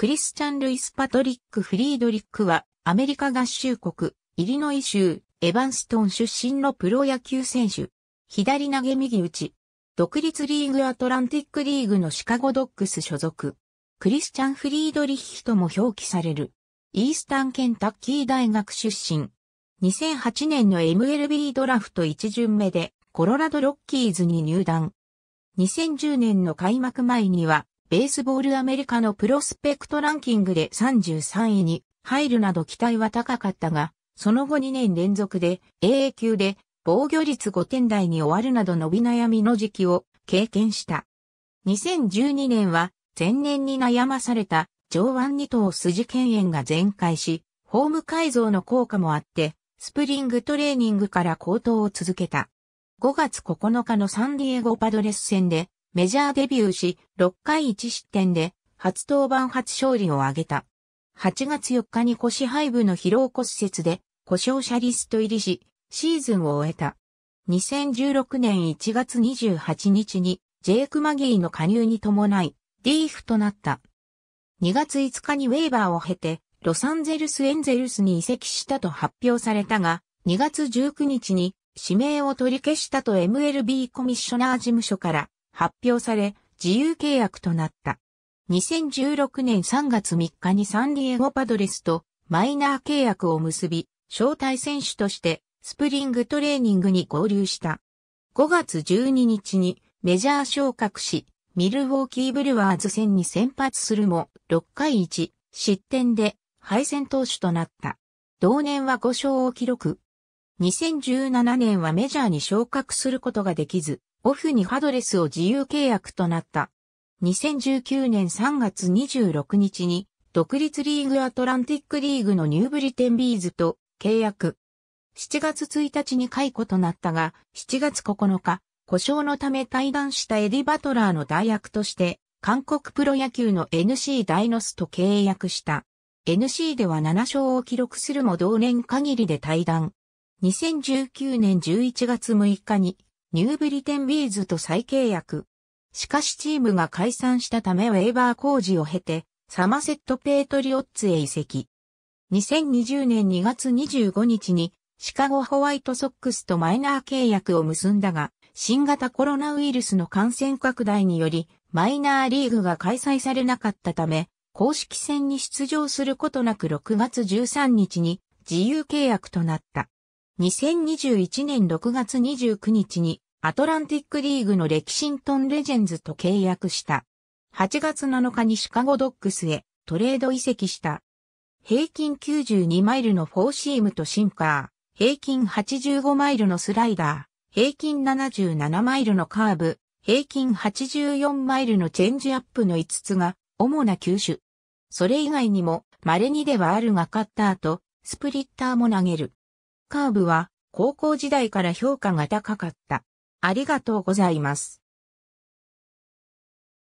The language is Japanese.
クリスチャン・ルイス・パトリック・フリードリックは、アメリカ合衆国、イリノイ州、エヴァンストン出身のプロ野球選手。左投げ右打ち。独立リーグアトランティックリーグのシカゴドッグス所属。クリスチャン・フリードリッヒとも表記される。イースタン・ケンタッキー大学出身。2008年の MLB ドラフト1巡目で、コロラド・ロッキーズに入団。2010年の開幕前には、ベースボールアメリカのプロスペクトランキングで33位に入るなど期待は高かったが、その後2年連続で AA 級で防御率5点台に終わるなど伸び悩みの時期を経験した。2012年は前年に悩まされた上腕二頭筋腱炎が全開し、ホーム改造の効果もあって、スプリングトレーニングから高騰を続けた。5月9日のサンディエゴパドレス戦でメジャーデビューし、6回1失点で、初登板初勝利を挙げた。8月4日に腰背部の疲労骨折で、故障者リスト入りし、シーズンを終えた。2016年1月28日に、ジェイク・マギーの加入に伴い、リーフとなった。2月5日にウェーバーを経て、ロサンゼルス・エンゼルスに移籍したと発表されたが、2月19日に指名を取り消したと MLB コミッショナー事務所から発表され、自由契約となった。2016年3月3日にサンディエゴパドレスとマイナー契約を結び、招待選手としてスプリングトレーニングに合流した。5月12日にメジャー昇格し、ミルウォーキーブルワーズ戦に先発するも、6回1失点で敗戦投手となった。同年は5勝を記録。2017年はメジャーに昇格することができず、オフにハドレスを自由契約となった。2019年3月26日に、独立リーグアトランティックリーグのニューブリテンビーズと契約。7月1日に解雇となったが、7月9日、故障のため退団したエディ・バトラーの代役として、韓国プロ野球の NC ダイノスと契約した。NC では7勝を記録するも同年限りで退団。2019年11月6日にニューブリテンビーズと再契約。しかしチームが解散したためウェーバー工事を経て、サマセット・ペイトリオッツへ移籍。2020年2月25日に、シカゴホワイトソックスとマイナー契約を結んだが、新型コロナウイルスの感染拡大により、マイナーリーグが開催されなかったため、公式戦に出場することなく6月13日に自由契約となった。2021年6月29日にアトランティックリーグのレキシントンレジェンズと契約した。8月7日にシカゴドッグスへトレード移籍した。平均92マイルのフォーシームとシンカー、平均85マイルのスライダー、平均77マイルのカーブ、平均84マイルのチェンジアップの5つが主な球種。それ以外にも稀にではあるがカッターとスプリッターも投げる。カー部は高校時代から評価が高かった。ありがとうございます。